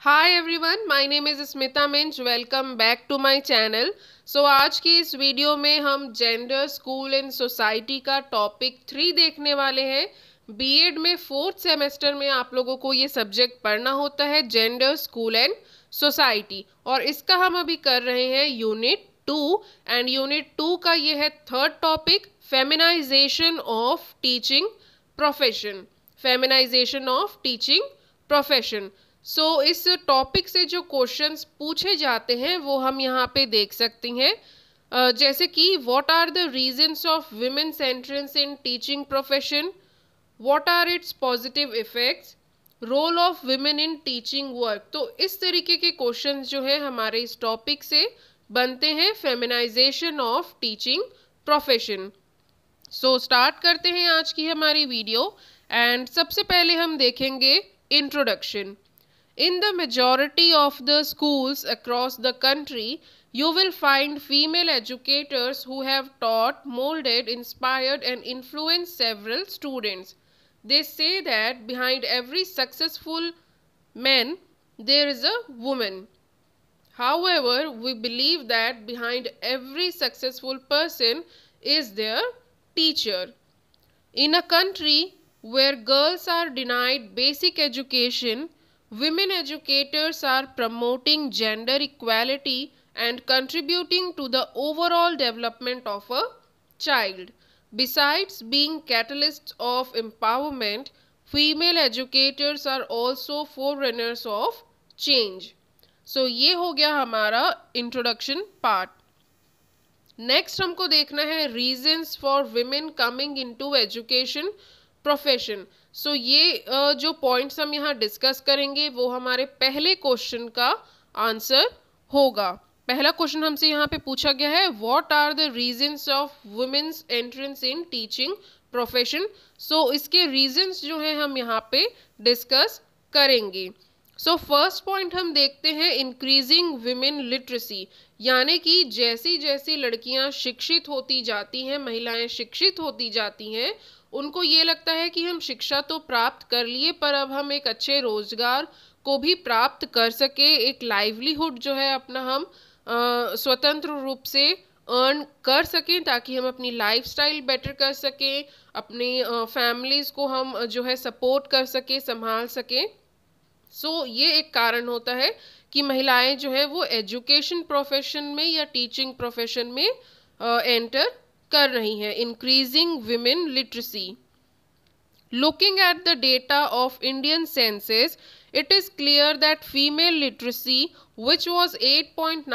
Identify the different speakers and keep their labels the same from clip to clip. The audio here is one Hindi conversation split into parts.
Speaker 1: Hi everyone my name is Smita Minj welcome back to my channel so आज की इस वीडियो में हम जेंडर स्कूल एंड सोसाइटी का टॉपिक थ्री देखने वाले हैं बीएड में फोर्थ सेमेस्टर में आप लोगों को ये सब्जेक्ट पढ़ना होता है जेंडर स्कूल एंड सोसाइटी और इसका हम अभी कर रहे हैं unit two and unit two का ये है third topic feminisation of teaching profession feminisation of teaching profession so so, इस टॉपिक से जो क्वेश्चंस पूछे जाते हैं वो हम यहाँ पे देख सकती हैं uh, जैसे कि what are the reasons of women's entrance in teaching profession what are its positive effects role of women in teaching work तो इस तरीके के क्वेश्चन जो हैं हमारे इस टॉपिक से बनते हैं feminisation of teaching profession so start करते हैं आज की हमारी वीडियो एंड सबसे पहले हम देखेंगे introduction In the majority of the schools across the country, you will find female educators who have taught, molded, inspired, and influenced several students. They say that behind every successful man, there is a woman. However, we believe that behind every successful person is their teacher. In a country where girls are denied basic education, Women educators are promoting gender equality and contributing to the overall development of a child. Besides being catalysts of empowerment, female educators are also forerunners of change. So, ye ho gaya hamara introduction part. Next, humko dekhna hai reasons for women coming into education. Profession so ये uh, जो पॉइंट्स हम यहाँ डिस्कस करेंगे वो हमारे पहले क्वेश्चन का आंसर होगा पहला क्वेश्चन हमसे यहाँ पे पूछा गया है what are the reasons of women's entrance in teaching profession so इसके रीजंस जो हैं हम यहाँ पे डिस्कस करेंगे सो फर्स्ट पॉइंट हम देखते हैं इंक्रीजिंग वुमेन लिटरेसी यानी कि जैसी जैसी लड़कियां शिक्षित होती जाती हैं महिलाएं शिक्षित होती जाती हैं उनको ये लगता है कि हम शिक्षा तो प्राप्त कर लिए पर अब हम एक अच्छे रोज़गार को भी प्राप्त कर सके एक लाइवलीहुड जो है अपना हम आ, स्वतंत्र रूप से अर्न कर सकें ताकि हम अपनी लाइफस्टाइल बेटर कर सकें अपनी फैमिलीज़ को हम जो है सपोर्ट कर सकें संभाल सकें सो so, ये एक कारण होता है कि महिलाएं जो है वो एजुकेशन प्रोफेशन में या टीचिंग प्रोफेशन में एंटर कर रही हैं increasing women literacy Looking at the data of Indian census, it is clear that female literacy, which was 8.9%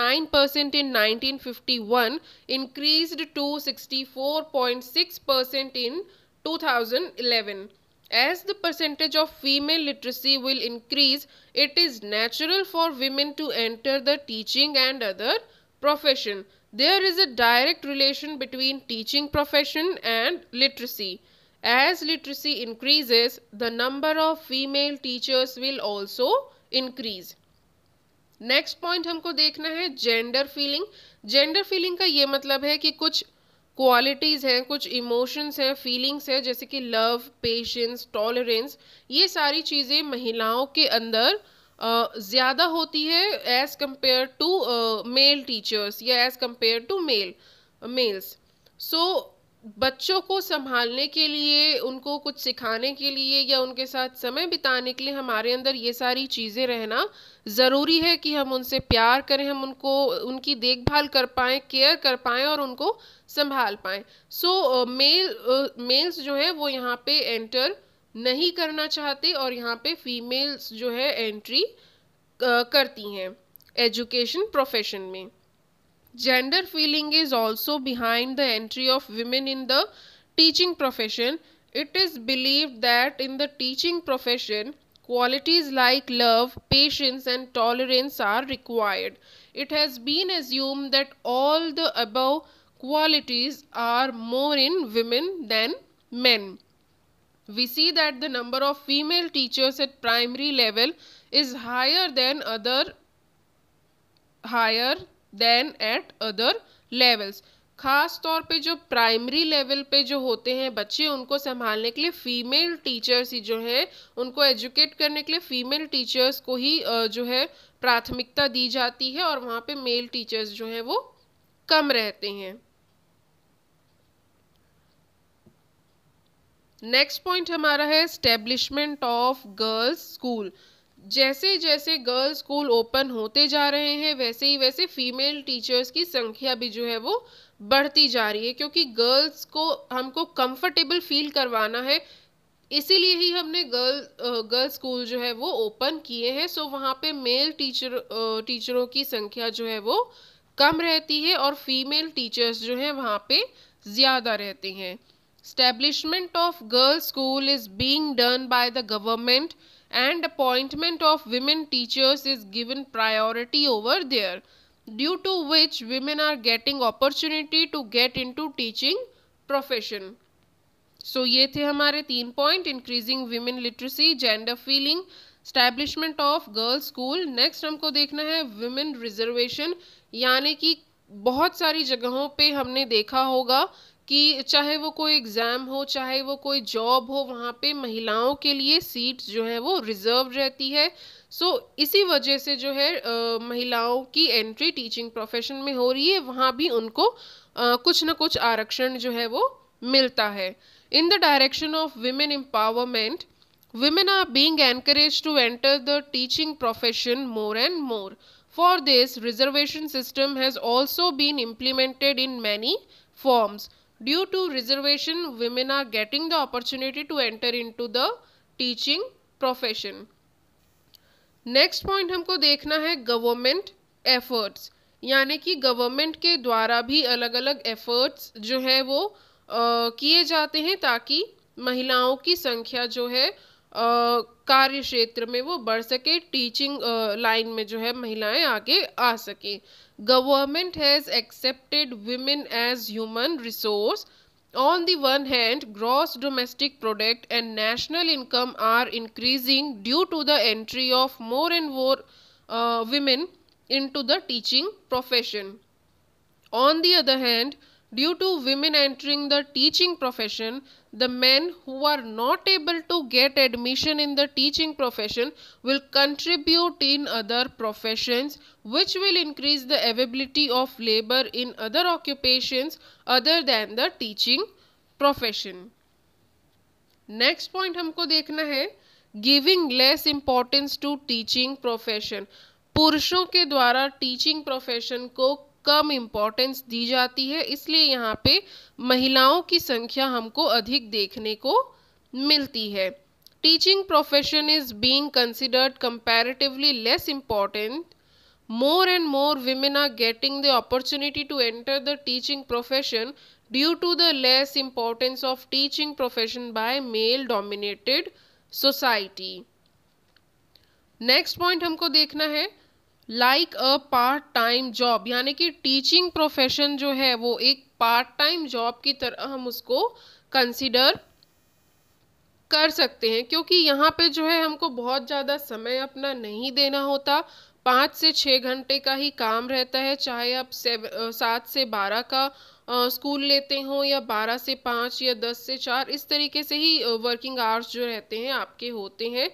Speaker 1: in 1951, increased to 64.6% in 2011. As the percentage of female literacy will increase, it is natural for women to enter the teaching and other profession. There is a direct relation between teaching profession and literacy. As literacy increases, the number of female teachers will also increase. Next point हमको देखना है जेंडर फीलिंग जेंडर फीलिंग का ये मतलब है कि कुछ क्वालिटीज़ हैं कुछ इमोशंस हैं फीलिंग्स हैं जैसे कि लव पेशेंस टॉलरेंस ये सारी चीज़ें महिलाओं के अंदर ज़्यादा होती है as compare to male teachers या as compare to male males so बच्चों को संभालने के लिए उनको कुछ सिखाने के लिए या उनके साथ समय बिताने के लिए हमारे अंदर ये सारी चीज़ें रहना ज़रूरी है कि हम उनसे प्यार करें हम उनको उनकी देखभाल कर पाएँ केयर कर पाएँ और उनको संभाल पाएँ सो मेल मेल्स जो है वो यहाँ पे एंटर नहीं करना चाहते और यहाँ पे फीमेल्स जो है एंट्री करती हैं एजुकेशन प्रोफेशन में gender feeling is also behind the entry of women in the teaching profession it is believe that in the teaching profession qualities like love patience and tolerance are required it has been assume that all the above qualities are more in women than man we see that the number of female teachers at primary level is higher than other higher than at other levels खास तौर पे जो प्राइमरी लेवल पे जो होते हैं बच्चे उनको संभालने के लिए फीमेल टीचर्स ही जो हैं उनको एजुकेट करने के लिए फीमेल टीचर्स को ही जो है प्राथमिकता दी जाती है और वहाँ पे मेल टीचर्स जो हैं वो कम रहते हैं नेक्स्ट पॉइंट हमारा है स्टेब्लिशमेंट ऑफ गर्ल्स स्कूल जैसे जैसे गर्ल्स स्कूल ओपन होते जा रहे हैं वैसे ही वैसे फीमेल टीचर्स की संख्या भी जो है वो बढ़ती जा रही है क्योंकि गर्ल्स को हमको कंफर्टेबल फील करवाना है इसीलिए ही हमने गर्ल गर्ल स्कूल जो है वो ओपन किए हैं सो वहाँ पे मेल टीचर टीचरों की संख्या जो है वो कम रहती है और फीमेल टीचर्स जो हैं वहाँ पे ज़्यादा रहते हैं Establishment of girls' school is being done by the government and appointment of women teachers is given priority over there due to which women are getting opportunity to get into teaching profession. So so, ये थे हमारे तीन point increasing women literacy gender feeling establishment of girls school next हमको देखना है विमेन रिजर्वेशन यानी कि बहुत सारी जगहों पे हमने देखा होगा कि चाहे वो कोई एग्ज़ाम हो चाहे वो कोई जॉब हो वहाँ पे महिलाओं के लिए सीट जो है वो रिज़र्व रहती है सो so, इसी वजह से जो है आ, महिलाओं की एंट्री टीचिंग प्रोफेशन में हो रही है वहाँ भी उनको आ, कुछ ना कुछ आरक्षण जो है वो मिलता है in the direction of women empowerment women are being encourage to enter the teaching profession more and more for this reservation system has also been implemented in many forms Due to reservation, women are getting the opportunity to enter into the teaching profession. Next point हमको देखना है गवर्नमेंट एफर्ट्स यानी कि गवर्नमेंट के द्वारा भी अलग अलग एफर्ट्स जो है वो किए जाते हैं ताकि महिलाओं की संख्या जो है कार्य क्षेत्र में वो बढ़ सके टीचिंग लाइन में जो है महिलाएं आगे आ सके government has accepted women as human resource on the one hand gross domestic product and national income are increasing due to the entry of more and more women into the teaching profession on the other hand due to women entering the teaching profession, the men who are not able to get admission in the teaching profession will contribute in other professions, which will increase the availability of labor in other occupations other than the teaching profession. Next point हमको देखना है giving less importance to teaching profession पुरुषों के द्वारा टीचिंग प्रोफेशन को कम इम्पोर्टेंस दी जाती है इसलिए यहाँ पे महिलाओं की संख्या हमको अधिक देखने को मिलती है teaching profession is being considered comparatively less important more and more women are getting the opportunity to enter the teaching profession due to the less importance of teaching profession by male dominated society next point हमको देखना है like a part time job यानी कि टीचिंग प्रोफेशन जो है वो एक पार्ट टाइम जॉब की तरह हम उसको कंसिडर कर सकते हैं क्योंकि यहाँ पे जो है हमको बहुत ज़्यादा समय अपना नहीं देना होता पाँच से छः घंटे का ही काम रहता है चाहे आप सेव सात से बारह का स्कूल लेते हो या बारह से पाँच या दस से चार इस तरीके से ही वर्किंग आवर्स जो रहते हैं आपके होते हैं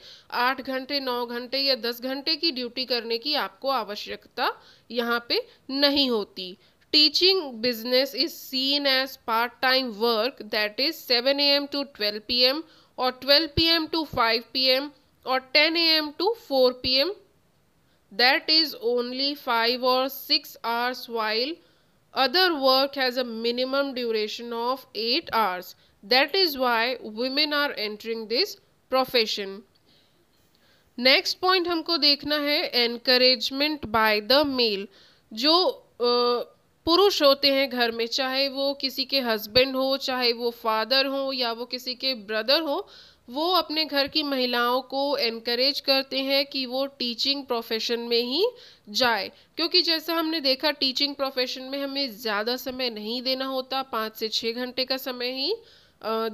Speaker 1: आठ घंटे नौ घंटे या दस घंटे की ड्यूटी करने की आपको आवश्यकता यहाँ पे नहीं होती teaching business is seen as part time work that is seven A M to twelve P M और twelve P M to five P M और ten A M to four P M that is only five और six hours while other work has a minimum duration of 8 hours. That is why women are entering this profession. next point humko dekhna hai encouragement by the male jo uh, पुरुष होते हैं घर में चाहे वो किसी के हस्बैंड हो चाहे वो फादर हो या वो किसी के ब्रदर हो वो अपने घर की महिलाओं को एनकरेज करते हैं कि वो टीचिंग प्रोफेशन में ही जाए क्योंकि जैसा हमने देखा टीचिंग प्रोफेशन में हमें ज़्यादा समय नहीं देना होता पाँच से छः घंटे का समय ही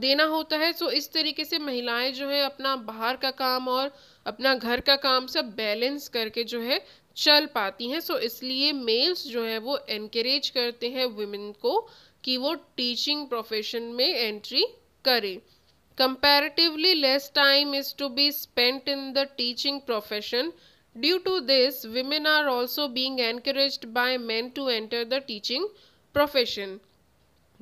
Speaker 1: देना होता है सो इस तरीके से महिलाएं जो है अपना बाहर का काम और अपना घर का काम सब बैलेंस करके जो है चल पाती हैं सो इसलिए मेल्स जो है वो एनकरेज करते हैं वुमेन को कि वो टीचिंग प्रोफेशन में एंट्री करें Comparatively less time is to be spent in the teaching profession. Due to this, women are also being encouraged by men to enter the teaching profession.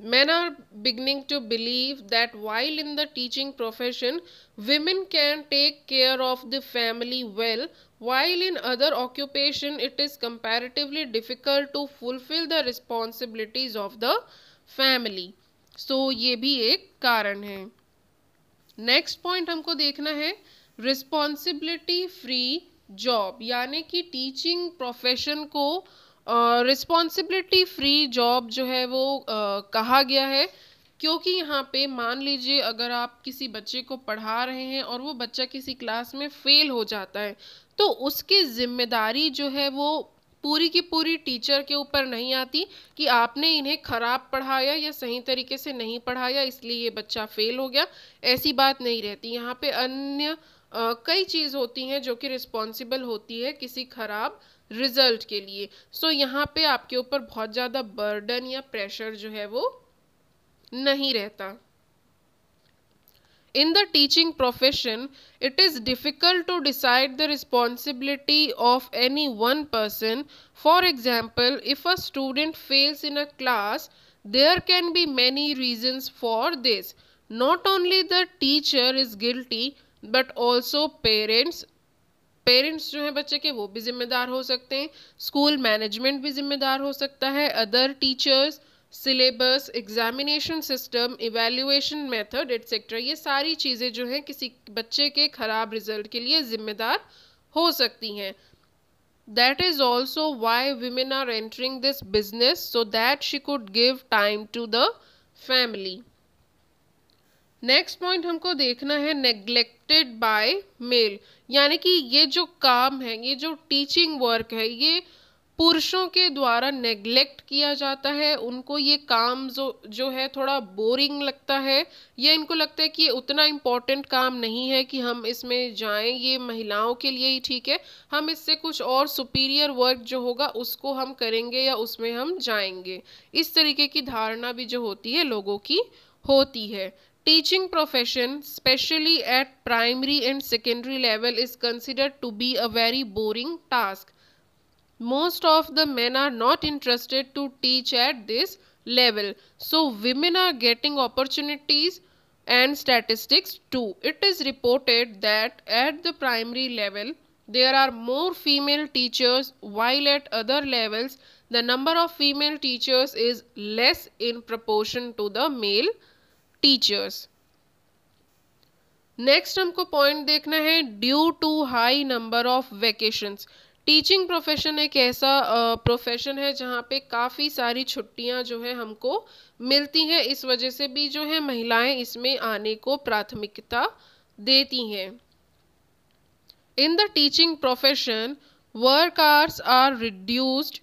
Speaker 1: Men are beginning to believe that while in the teaching profession, women can take care of the family well, while in other occupation it is comparatively difficult to fulfill the responsibilities of the family. So ये भी एक कारण है नेक्स्ट पॉइंट हमको देखना है रिस्पॉन्सिबिलिटी फ्री जॉब यानी कि टीचिंग प्रोफेशन को रिस्पॉन्सिबिलिटी फ्री जॉब जो है वो uh, कहा गया है क्योंकि यहाँ पे मान लीजिए अगर आप किसी बच्चे को पढ़ा रहे हैं और वो बच्चा किसी क्लास में फेल हो जाता है तो उसकी जिम्मेदारी जो है वो पूरी की पूरी टीचर के ऊपर नहीं आती कि आपने इन्हें ख़राब पढ़ाया या सही तरीके से नहीं पढ़ाया इसलिए ये बच्चा फेल हो गया ऐसी बात नहीं रहती यहाँ पे अन्य आ, कई चीज़ होती हैं जो कि रिस्पॉन्सिबल होती है किसी ख़राब रिजल्ट के लिए सो so, यहाँ पे आपके ऊपर बहुत ज़्यादा बर्डन या प्रेशर जो है वो नहीं रहता In the teaching profession, it is difficult to decide the responsibility of any one person. For example, if a student fails in a class, there can be many reasons for this. Not only the teacher is guilty, but also parents, parents जो हैं बच्चे के वो भी जिम्मेदार हो सकते हैं स्कूल मैनेजमेंट भी जिम्मेदार हो सकता है other teachers syllabus examination system evaluation method etcetera ये सारी चीज़ें जो हैं किसी बच्चे के ख़राब रिजल्ट के लिए ज़िम्मेदार हो सकती हैं that is also why women are entering this business so that she could give time to the family next point हमको देखना है नेग्लेक्टेड बाय मेल यानी कि ये जो काम है ये जो टीचिंग वर्क है ये पुरुषों के द्वारा नेग्लेक्ट किया जाता है उनको ये काम जो जो है थोड़ा बोरिंग लगता है या इनको लगता है कि ये उतना इम्पॉर्टेंट काम नहीं है कि हम इसमें जाएं ये महिलाओं के लिए ही ठीक है हम इससे कुछ और सुपीरियर वर्क जो होगा उसको हम करेंगे या उसमें हम जाएंगे इस तरीके की धारणा भी जो होती है लोगों की होती है teaching profession specially at primary and secondary level is considered to be a very boring task most of the men are not interested to teach at this level. So women are getting opportunities and statistics too. It is reported that at the primary level there are more female teachers while at other levels the number of female teachers is less in proportion to the male teachers. next हमको point देखना है due to high number of vacations. Teaching profession एक ऐसा प्रोफेशन है जहाँ पे काफ़ी सारी छुट्टियाँ जो है हमको मिलती हैं इस वजह से भी जो है महिलाएं इसमें आने को प्राथमिकता देती हैं in the teaching profession work hours are reduced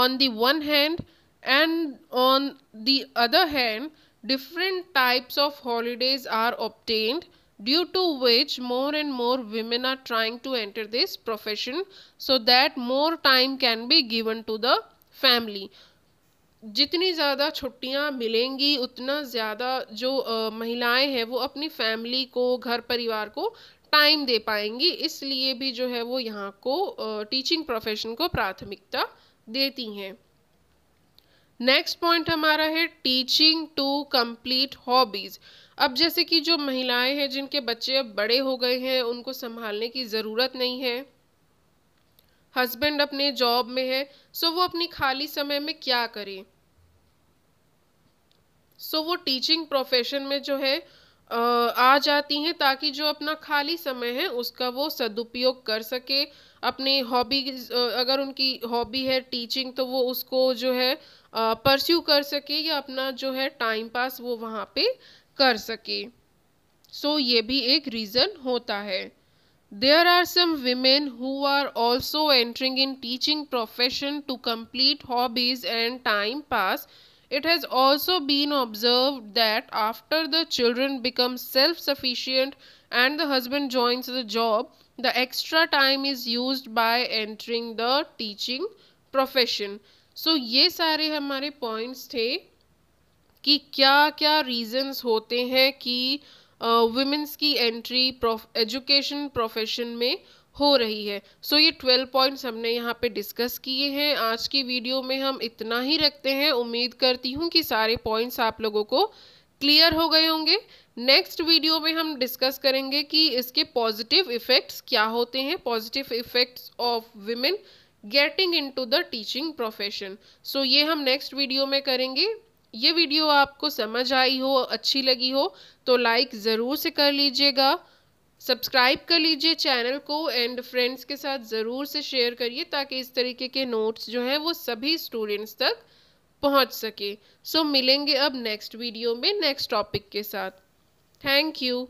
Speaker 1: on the one hand and on the other hand different types of holidays are opted due to which more and more women are trying to enter this profession so that more time can be given to the family जितनी ज़्यादा छुट्टियाँ मिलेंगी उतना ज़्यादा जो महिलाएं हैं वो अपनी फैमिली को घर परिवार को टाइम दे पाएंगी इसलिए भी जो है वो यहाँ को टीचिंग प्रोफेशन को प्राथमिकता देती हैं नेक्स्ट पॉइंट हमारा है टीचिंग टू कंप्लीट हॉबीज़ अब जैसे कि जो महिलाएं हैं जिनके बच्चे अब बड़े हो गए हैं उनको संभालने की ज़रूरत नहीं है हस्बैंड अपने जॉब में है सो वो अपनी खाली समय में क्या करें सो वो टीचिंग प्रोफेशन में जो है आ जाती हैं ताकि जो अपना खाली समय है उसका वो सदुपयोग कर सके अपनी हॉबी अगर उनकी हॉबी है टीचिंग तो वो उसको जो है परस्यू कर सके या अपना जो है टाइम पास वो वहाँ पे कर सके सो so, ये भी एक रीज़न होता है there are some women who are also entering in teaching profession to complete hobbies and time pass it has also been observe that after the children become self sufficient and the husband joins the job the extra time is use by entering the teaching profession so ये सारे हमारे पॉइंट्स थे कि क्या क्या रीज़न्स होते हैं कि वुमेंस की एंट्री एजुकेशन प्रोफेशन में हो रही है सो so, ये ट्वेल्व पॉइंट्स हमने यहाँ पे डिस्कस किए हैं आज की वीडियो में हम इतना ही रखते हैं उम्मीद करती हूँ कि सारे पॉइंट्स आप लोगों को क्लियर हो गए होंगे नेक्स्ट वीडियो में हम डिस्कस करेंगे कि इसके पॉजिटिव इफ़ेक्ट्स क्या होते हैं positive effects of women getting into the teaching profession so ये हम नेक्स्ट वीडियो में करेंगे ये वीडियो आपको समझ आई हो अच्छी लगी हो तो लाइक ज़रूर से कर लीजिएगा सब्सक्राइब कर लीजिए चैनल को एंड फ्रेंड्स के साथ ज़रूर से शेयर करिए ताकि इस तरीके के नोट्स जो हैं वो सभी स्टूडेंट्स तक पहुंच सके सो so, मिलेंगे अब नेक्स्ट वीडियो में नेक्स्ट टॉपिक के साथ थैंक यू